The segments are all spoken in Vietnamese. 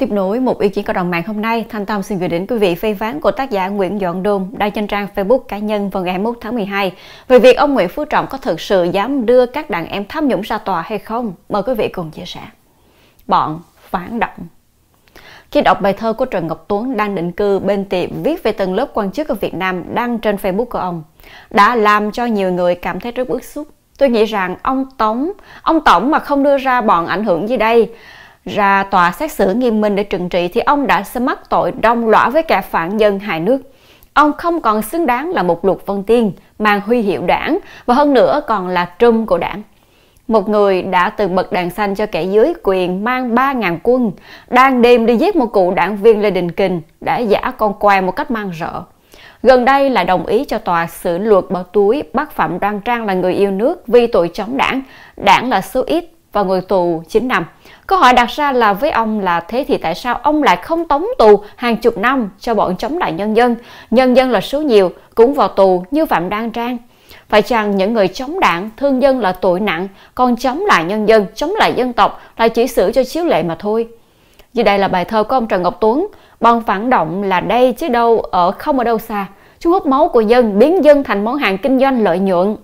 Tiếp nối một ý kiến cộng đồng mạng hôm nay, Thanh Tâm xin gửi đến quý vị phê phán của tác giả Nguyễn Dọn Đôn đăng trên trang Facebook cá nhân vào ngày 21 tháng 12 về việc ông Nguyễn Phú Trọng có thực sự dám đưa các đàn em tham nhũng ra tòa hay không. Mời quý vị cùng chia sẻ. Bọn phản động khi đọc bài thơ của Trần Ngọc Tuấn đang định cư bên tiệm viết về tầng lớp quan chức ở Việt Nam đăng trên Facebook của ông, đã làm cho nhiều người cảm thấy rất bức xúc. Tôi nghĩ rằng ông Tống, ông Tổng mà không đưa ra bọn ảnh hưởng gì đây, ra tòa xét xử nghiêm minh để trừng trị thì ông đã sẽ mắc tội đông lõa với kẻ phản dân hai nước. Ông không còn xứng đáng là một luật vân tiên, mang huy hiệu đảng và hơn nữa còn là trùm của đảng. Một người đã từng bật đèn xanh cho kẻ dưới quyền mang 3.000 quân, đang đêm đi giết một cụ đảng viên Lê Đình Kình đã giả con quay một cách mang rợ. Gần đây là đồng ý cho tòa xử luật bỏ túi bắt Phạm Đoan Trang là người yêu nước vì tội chống đảng, đảng là số ít và ngồi tù 9 năm. Câu hỏi đặt ra là với ông là thế thì tại sao ông lại không tống tù hàng chục năm cho bọn chống lại nhân dân? Nhân dân là số nhiều, cũng vào tù như Phạm Đan Trang. Phải chăng những người chống đảng, thương dân là tội nặng, còn chống lại nhân dân, chống lại dân tộc là chỉ xử cho chiếu lệ mà thôi? Dưới đây là bài thơ của ông Trần Ngọc Tuấn, bọn phản động là đây chứ đâu ở không ở đâu xa. Chúng hút máu của dân, biến dân thành món hàng kinh doanh lợi nhuận,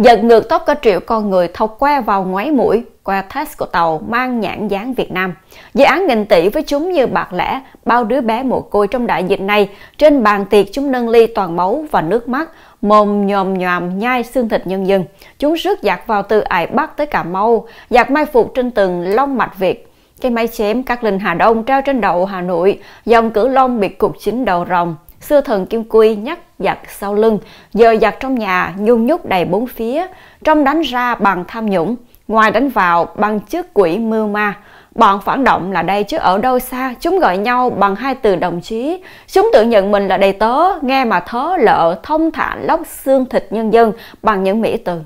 giật ngược tóc cả triệu con người thọc que vào ngoáy mũi qua test của tàu mang nhãn dáng Việt Nam. Dự án nghìn tỷ với chúng như bạc lẻ, bao đứa bé mồ côi trong đại dịch này, trên bàn tiệc chúng nâng ly toàn máu và nước mắt, mồm nhòm nhòm nhai xương thịt nhân dân. Chúng rước giặc vào từ Ải Bắc tới Cà Mau, giặc mai phục trên từng long mạch Việt. Cây máy chém các linh Hà Đông treo trên đầu Hà Nội, dòng cửu long biệt cục chính đầu rồng, Xưa thần kim quy nhắc giặt sau lưng, giờ giặt trong nhà nhung nhúc đầy bốn phía, trong đánh ra bằng tham nhũng, ngoài đánh vào bằng trước quỷ mưu ma. Bọn phản động là đây chứ ở đâu xa, chúng gọi nhau bằng hai từ đồng chí. Chúng tự nhận mình là đầy tớ, nghe mà thớ lợ, thông thả lóc xương thịt nhân dân bằng những mỹ từ.